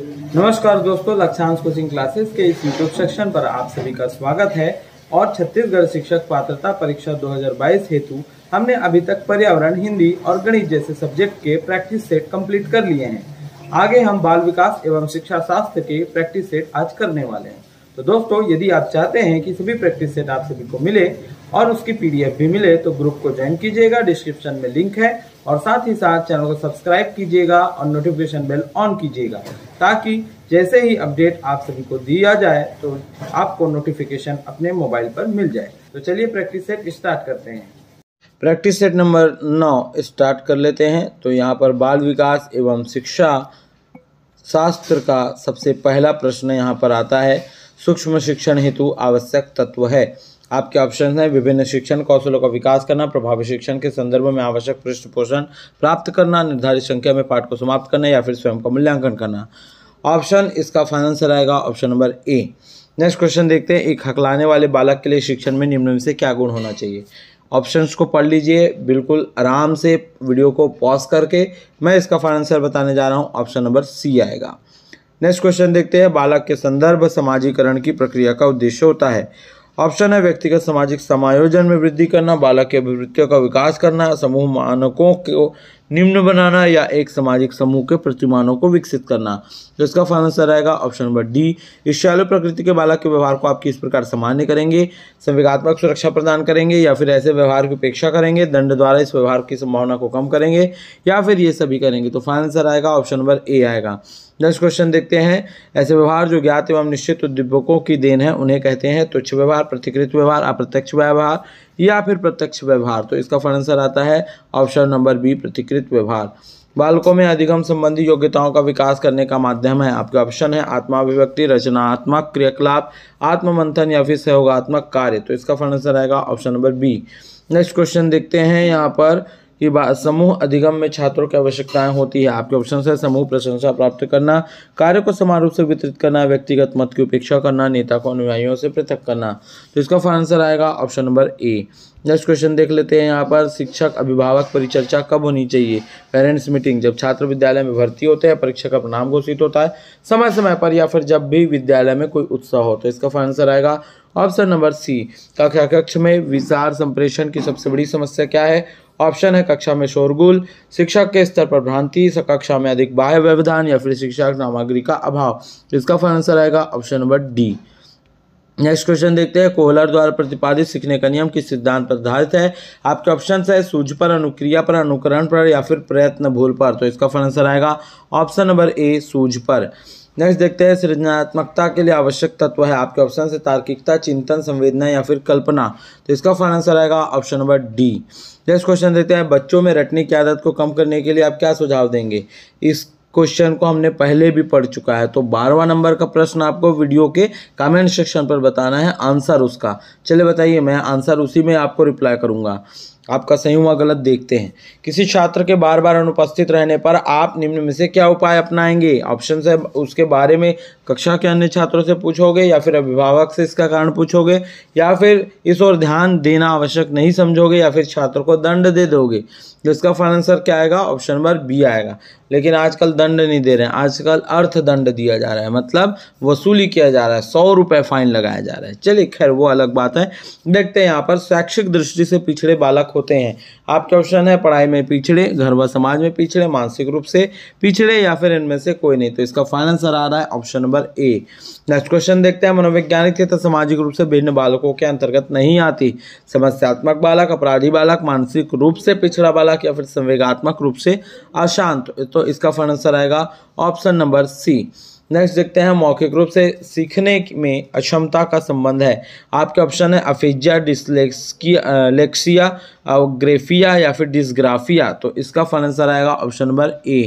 नमस्कार दोस्तों लक्षांश coaching classes के इस यूट्यूब सेक्शन पर आप सभी का स्वागत है और छत्तीसगढ़ शिक्षक पात्रता परीक्षा 2022 हेतु हमने अभी तक पर्यावरण हिंदी और गणित जैसे सब्जेक्ट के प्रैक्टिस सेट कंप्लीट कर लिए हैं आगे हम बाल विकास एवं शिक्षा शास्त्र के प्रैक्टिस सेट आज करने वाले हैं तो दोस्तों यदि आप चाहते हैं कि सभी प्रैक्टिस सेट आप सभी को मिले और उसकी पीडीएफ भी मिले तो ग्रुप को ज्वाइन कीजिएगा डिस्क्रिप्शन में लिंक है और साथ ही साथ चैनल को सब्सक्राइब कीजिएगा और नोटिफिकेशन बेल ऑन कीजिएगा ताकि जैसे ही अपडेट आप सभी को दिया जाए तो आपको नोटिफिकेशन अपने मोबाइल पर मिल जाए तो चलिए प्रैक्टिस सेट स्टार्ट करते हैं प्रैक्टिस सेट नंबर नौ स्टार्ट कर लेते हैं तो यहाँ पर बाल विकास एवं शिक्षा शास्त्र का सबसे पहला प्रश्न यहाँ पर आता है सूक्ष्म शिक्षण हेतु आवश्यक तत्व है आपके ऑप्शन हैं विभिन्न शिक्षण कौशलों का विकास करना प्रभावी शिक्षण के संदर्भ में आवश्यक पृष्ठपोषण प्राप्त करना निर्धारित संख्या में पाठ को समाप्त करना या फिर स्वयं का मूल्यांकन करना ऑप्शन इसका फाइनल आंसर आएगा option number A next question देखते हैं एक हकलाने वाले बालक के लिए शिक्षण में निम्न में से क्या गुण होना चाहिए ऑप्शंस को पढ़ लीजिए बिल्कुल आराम से वीडियो को पॉज करके मैं इसका फाइनल आंसर बताने जा रहा हूँ ऑप्शन नंबर सी आएगा नेक्स्ट क्वेश्चन देखते हैं बालक के संदर्भ समाजीकरण की प्रक्रिया का उद्देश्य होता है ऑप्शन है व्यक्तिगत सामाजिक समायोजन में वृद्धि करना बालक के अभिवृत्तियों का विकास करना समूह मानकों को निम्न बनाना या एक सामाजिक समूह के प्रतिमानों को विकसित करना तो इसका फाइनल आंसर रहेगा ऑप्शन नंबर डी ईर्ष्यालु प्रकृति के बालक के व्यवहार को आप किस प्रकार सामान्य करेंगे संवेगात्मक सुरक्षा प्रदान करेंगे या फिर ऐसे व्यवहार की उपेक्षा करेंगे दंड द्वारा इस व्यवहार की संभावना को कम करेंगे या फिर ये सभी करेंगे तो फाइनल आंसर आएगा ऑप्शन नंबर ए आएगा नेक्स्ट क्वेश्चन देखते हैं ऐसे व्यवहार जो ज्ञात एवं निश्चित उद्दीपकों की देन है उन्हें कहते हैं तुच्छ व्यवहार प्रतिकृत व्यवहार अप्रत्यक्ष व्यवहार या फिर प्रत्यक्ष व्यवहार तो इसका फल आंसर आता है ऑप्शन नंबर बी प्रतिकृत व्यवहार बालकों में अधिगम संबंधी योग्यताओं का विकास करने का माध्यम है आपके ऑप्शन है आत्माभिव्यक्ति रचनात्मक क्रियाकलाप आत्ममंथन या फिर सहयोगात्मक कार्य तो इसका फल आंसर आएगा option number B next question देखते हैं यहाँ पर कि समूह अधिगम में छात्रों की आवश्यकताएं होती है आपके ऑप्शन है समूह प्रशंसा प्राप्त करना कार्य को समान रूप से वितरित करना व्यक्तिगत मत की उपेक्षा करना नेता को अनुयायियों से पृथक करना तो इसका आंसर आएगा option number A next question देख लेते हैं यहाँ पर शिक्षक अभिभावक परिचर्चा कब होनी चाहिए पेरेंट्स मीटिंग जब छात्र विद्यालय में भर्ती होते हैं परीक्षा का परिणाम घोषित होता है समय समय पर या फिर जब भी विद्यालय में कोई उत्सव हो तो इसका आंसर आएगा ऑप्शन नंबर सी कक्षा कक्ष में विचार संप्रेषण की सबसे बड़ी समस्या क्या है ऑप्शन है कक्षा में शोरगुल शिक्षक के स्तर पर भ्रांति कक्षा में अधिक बाह्य व्यवधान या फिर शिक्षक सामग्री का अभाव इसका फल आंसर आएगा option number D next question देखते हैं कोहलर द्वारा प्रतिपादित सीखने का नियम किस सिद्धांत पर आधारित है आपके ऑप्शन है सूझ पर अनुक्रिया पर अनुकरण पर या फिर प्रयत्न भूल पर तो इसका फल आंसर आएगा ऑप्शन नंबर ए सूझ पर नेक्स्ट देखते हैं सृजनात्मकता के लिए आवश्यक तत्व है आपके ऑप्शन से तार्किकता चिंतन संवेदना या फिर कल्पना तो इसका फन आंसर आएगा option number D next question देखते हैं बच्चों में रटने की आदत को कम करने के लिए आप क्या सुझाव देंगे इस क्वेश्चन को हमने पहले भी पढ़ चुका है तो बारहवा नंबर का प्रश्न आपको वीडियो के कमेंट सेक्शन पर बताना है आंसर उसका चलिए बताइए मैं आंसर उसी में आपको रिप्लाई करूँगा आपका सही हुआ गलत देखते हैं किसी छात्र के बार बार अनुपस्थित रहने पर आप निम्न में से क्या उपाय अपनाएंगे ऑप्शन से उसके बारे में कक्षा के अन्य छात्रों से पूछोगे या फिर अभिभावक से इसका कारण पूछोगे या फिर इस ओर ध्यान देना आवश्यक नहीं समझोगे या फिर छात्र को दंड दे दोगे तो इसका फल आंसर क्या आएगा ऑप्शन नंबर बी आएगा लेकिन आजकल दंड नहीं दे रहे हैं आजकल अर्थ दंड दिया जा रहा है मतलब वसूली किया जा रहा है सौ रुपये फाइन लगाया जा रहा है चलिए खैर वो अलग बात है देखते हैं यहाँ पर शैक्षिक दृष्टि से पिछड़े बालक होते हैं आपके ऑप्शन है पढ़ाई में पिछड़े घर व समाज में पिछड़े मानसिक रूप से पिछड़े या फिर इनमें से कोई नहीं तो इसका फाइनल आंसर आ रहा है option number A next question देखते हैं मनोवैज्ञानिक क्षेत्र तो सामाजिक रूप से भिन्न बालकों के अंतर्गत नहीं आती समस्यात्मक बालक अपराधी बालक मानसिक रूप से पिछड़ा बालक या फिर संवेगात्मक रूप से अशांत तो इसका फाइनल आंसर आएगा ऑप्शन नंबर सी नेक्स्ट देखते हैं मौखिक रूप से सीखने में अक्षमता का संबंध है आपके ऑप्शन है अफिजिया डिसलेक्सिया लेक्सिया ग्रेफिया या फिर डिसग्राफिया तो इसका फल आंसर आएगा ऑप्शन नंबर ए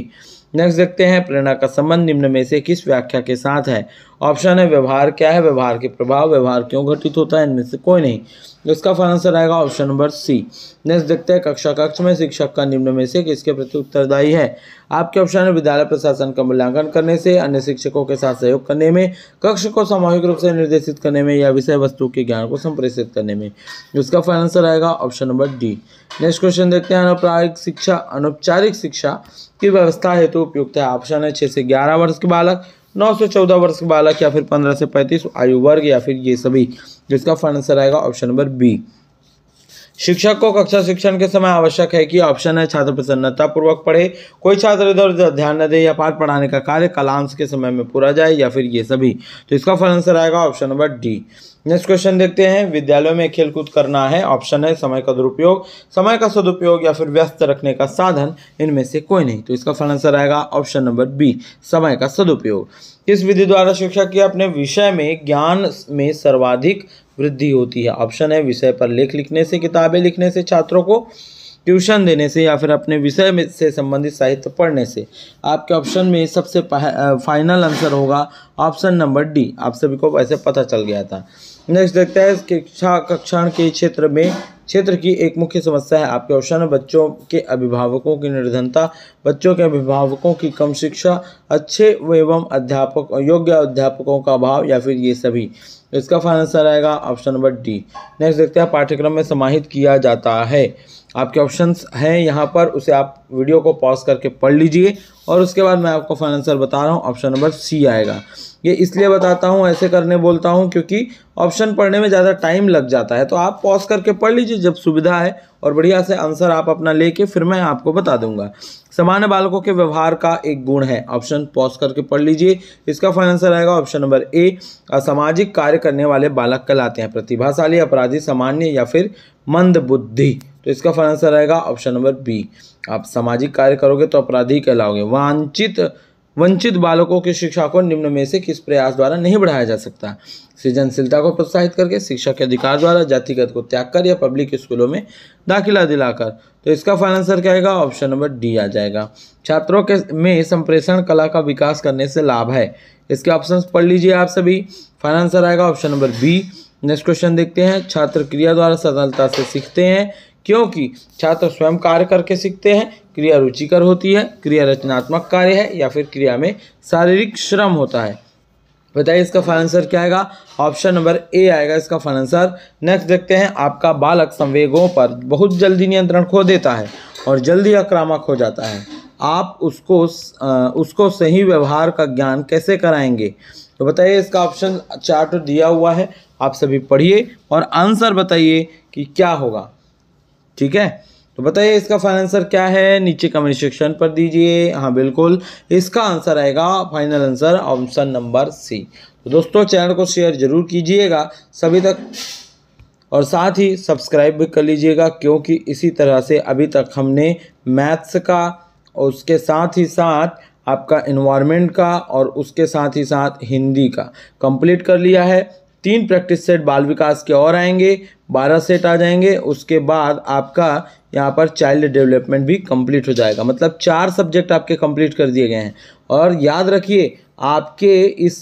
नेक्स्ट देखते हैं प्रेरणा का संबंध निम्न में से किस व्याख्या के साथ है ऑप्शन है व्यवहार क्या है व्यवहार के प्रभाव व्यवहार क्यों घटित होता है इनमें से कोई नहीं इसका फल आंसर आएगा ऑप्शन नंबर सी नेक्स्ट देखते हैं कक्षा कक्ष में शिक्षक का निम्न में से किसके प्रति उत्तरदायी है आपके ऑप्शन है विद्यालय प्रशासन का मूल्यांकन करने से अन्य शिक्षकों के साथ सहयोग करने में कक्ष को सामूहिक रूप से निर्देशित करने में या विषय वस्तु के ज्ञान को संप्रेषित करने में इसका फल आंसर आएगा option number D next question देखते हैं अनौपचारिक शिक्षा अनौपचारिक शिक्षा की व्यवस्था हेतु उपयुक्त है ऑप्शन है छः से ग्यारह वर्ष के बालक नौ से चौदह वर्ष के बालक या फिर पंद्रह से पैंतीस आयु वर्ग या फिर ये सभी जिसका आंसर आएगा ऑप्शन नंबर बी शिक्षक को कक्षा शिक्षण के समय आवश्यक है कि ऑप्शन है छात्र प्रसन्नता पूर्वक पढ़े कोई छात्र इधर उधर ध्यान न दे या पाठ पढ़ाने का कार्य कलांश के समय में पूरा जाए या फिर ये सभी तो इसका फल आंसर आएगा option number D next question देखते हैं विद्यालयों में खेलकूद करना है ऑप्शन है समय का दुरुपयोग समय का सदुपयोग या फिर व्यस्त रखने का साधन इनमें से कोई नहीं तो इसका फल आंसर आएगा ऑप्शन नंबर बी समय का सदुपयोग किस विधि द्वारा शिक्षक के अपने विषय में ज्ञान में सर्वाधिक वृद्धि होती है ऑप्शन है विषय पर लेख लिखने से किताबें लिखने से छात्रों को ट्यूशन देने से या फिर अपने विषय में से संबंधित साहित्य पढ़ने से आपके ऑप्शन में सबसे फाइनल आंसर होगा ऑप्शन नंबर डी आप सभी को वैसे पता चल गया था नेक्स्ट देखते हैं शिक्षा कक्षण के क्षेत्र में क्षेत्र की एक मुख्य समस्या है आपके ऑप्शन है बच्चों के अभिभावकों की निर्धनता बच्चों के अभिभावकों की कम शिक्षा अच्छे एवं अध्यापक योग्य अध्यापकों का अभाव या फिर ये सभी इसका फाइनल आंसर आएगा ऑप्शन नंबर डी नेक्स्ट देखते हैं पाठ्यक्रम में समाहित किया जाता है आपके ऑप्शंस हैं यहाँ पर उसे आप वीडियो को पॉज करके पढ़ लीजिए और उसके बाद मैं आपको फाइनल आंसर बता रहा हूँ ऑप्शन नंबर सी आएगा ये इसलिए बताता हूँ ऐसे करने बोलता हूँ क्योंकि ऑप्शन पढ़ने में ज़्यादा टाइम लग जाता है तो आप पॉज करके पढ़ लीजिए जब सुविधा है और बढ़िया से आंसर आप अपना लेके फिर मैं आपको बता दूंगा सामान्य बालकों के व्यवहार का एक गुण है ऑप्शन पॉज करके पढ़ लीजिए इसका फाइनल आंसर आएगा ऑप्शन नंबर ए असामाजिक कार्य करने वाले बालक कहलाते हैं प्रतिभाशाली अपराधी सामान्य या फिर मंद बुद्धि तो इसका फल आंसर रहेगा ऑप्शन नंबर बी आप सामाजिक कार्य करोगे तो अपराधी कहलाओगे वांछित वंचित बालकों की शिक्षा को निम्न में से किस प्रयास द्वारा नहीं बढ़ाया जा सकता सृजनशीलता को प्रोत्साहित करके शिक्षा के अधिकार द्वारा जातिगत को त्याग कर या पब्लिक स्कूलों में दाखिला दिलाकर तो इसका फाइनल आंसर क्या आएगा ऑप्शन नंबर डी आ जाएगा छात्रों के में संप्रेषण कला का विकास करने से लाभ है इसके ऑप्शन पढ़ लीजिए आप सभी फाइनल आंसर आएगा option number B next question देखते हैं छात्र क्रिया द्वारा सरलता से सीखते हैं क्योंकि छात्र स्वयं कार्य करके सीखते हैं क्रिया रुचिकर होती है क्रिया रचनात्मक कार्य है या फिर क्रिया में शारीरिक श्रम होता है बताइए इसका फाइनल आंसर क्या आएगा ऑप्शन नंबर ए आएगा इसका फाइनल आंसर नेक्स्ट देखते हैं आपका बालक संवेगों पर बहुत जल्दी नियंत्रण खो देता है और जल्दी आक्रामक हो जाता है आप उसको उसको सही व्यवहार का ज्ञान कैसे कराएंगे तो बताइए इसका ऑप्शन चार्ट दिया हुआ है आप सभी पढ़िए और आंसर बताइए कि क्या होगा ठीक है तो बताइए इसका फाइनल आंसर क्या है नीचे कमेंट सेक्शन पर दीजिए हाँ बिल्कुल इसका आंसर आएगा final answer option number C तो दोस्तों चैनल को शेयर जरूर कीजिएगा सभी तक और साथ ही सब्सक्राइब भी कर लीजिएगा क्योंकि इसी तरह से अभी तक हमने मैथ्स का और उसके साथ ही साथ आपका इन्वायरमेंट का और उसके साथ ही साथ हिंदी का कंप्लीट कर लिया है तीन प्रैक्टिस सेट बाल विकास के और आएंगे बारह सेट आ जाएंगे उसके बाद आपका यहाँ पर चाइल्ड डेवलपमेंट भी कंप्लीट हो जाएगा मतलब चार सब्जेक्ट आपके कंप्लीट कर दिए गए हैं और याद रखिए आपके इस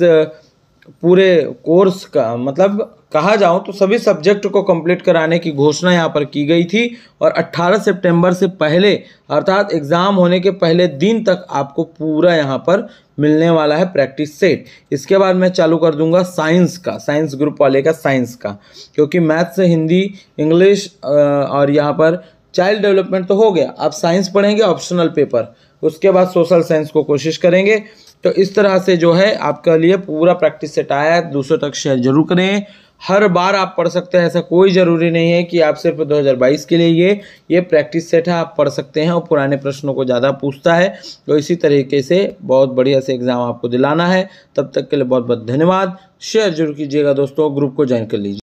पूरे कोर्स का मतलब कहा जाऊँ तो सभी सब्जेक्ट को कंप्लीट कराने की घोषणा यहाँ पर की गई थी और 18 सितंबर से पहले अर्थात एग्ज़ाम होने के पहले दिन तक आपको पूरा यहाँ पर मिलने वाला है प्रैक्टिस सेट इसके बाद मैं चालू कर दूंगा साइंस का साइंस ग्रुप वाले का साइंस का क्योंकि मैथ्स हिंदी इंग्लिश और यहाँ पर चाइल्ड डेवलपमेंट तो हो गया आप साइंस पढ़ेंगे ऑप्शनल पेपर उसके बाद सोशल साइंस को कोशिश करेंगे तो इस तरह से जो है आपके लिए पूरा प्रैक्टिस सेट आया है दूसरों तक शेयर जरूर करें हर बार आप पढ़ सकते हैं ऐसा कोई ज़रूरी नहीं है कि आप सिर्फ 2022 के लिए ये ये प्रैक्टिस सेट है आप पढ़ सकते हैं और पुराने प्रश्नों को ज़्यादा पूछता है तो इसी तरीके से बहुत बढ़िया से एग्ज़ाम आपको दिलाना है तब तक के लिए बहुत बहुत धन्यवाद शेयर जरूर कीजिएगा दोस्तों ग्रुप को ज्वाइन कर लीजिए